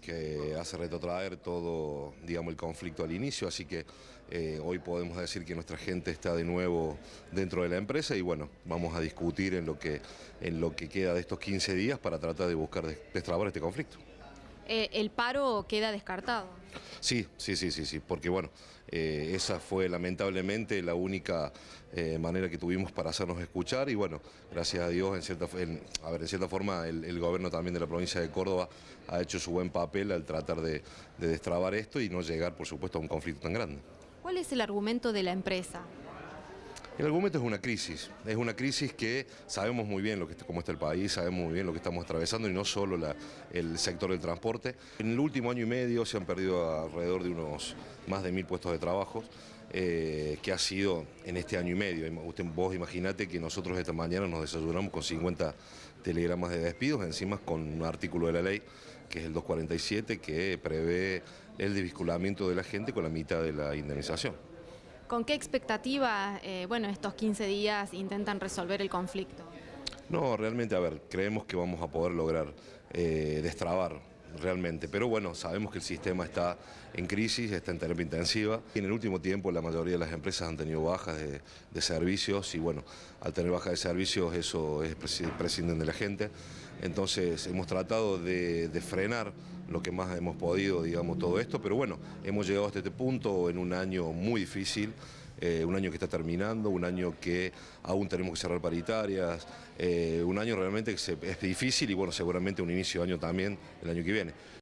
que hace retrotraer todo, digamos, el conflicto al inicio, así que eh, hoy podemos decir que nuestra gente está de nuevo dentro de la empresa y bueno, vamos a discutir en lo que, en lo que queda de estos 15 días para tratar de buscar destrabar este conflicto. Eh, el paro queda descartado. Sí, sí, sí, sí, sí, porque bueno, eh, esa fue lamentablemente la única eh, manera que tuvimos para hacernos escuchar y bueno, gracias a Dios, en cierta, a ver, en cierta forma el, gobierno también de la provincia de Córdoba ha hecho su buen papel al tratar de, de destrabar esto y no llegar, por supuesto, a un conflicto tan grande. ¿Cuál es el argumento de la empresa? El argumento es una crisis, es una crisis que sabemos muy bien lo que, cómo está el país, sabemos muy bien lo que estamos atravesando y no solo el sector del transporte. En el último año y medio se han perdido alrededor de unos más de mil puestos de trabajo. Eh, que ha sido en este año y medio. vos imaginate que nosotros esta mañana nos desayunamos con 50 telegramas de despidos, encima con un artículo de la ley, que es el 247, que prevé el desvinculamiento de la gente con la mitad de la indemnización. ¿Con qué expectativa, eh, bueno, estos 15 días intentan resolver el conflicto? No, realmente, a ver, creemos que vamos a poder lograr eh, destrabar realmente. Pero bueno, sabemos que el sistema está en crisis, está en terapia intensiva. Y en el último tiempo la mayoría de las empresas han tenido bajas de, servicios y bueno, al tener bajas de servicios eso es prescinden de la gente. Entonces hemos tratado de, de, frenar lo que más hemos podido, digamos, todo esto, pero bueno, hemos llegado hasta este punto en un año muy difícil eh, un año que está terminando, un año que aún tenemos que cerrar paritarias, eh, un año realmente que es difícil y bueno, seguramente un inicio de año también el año que viene.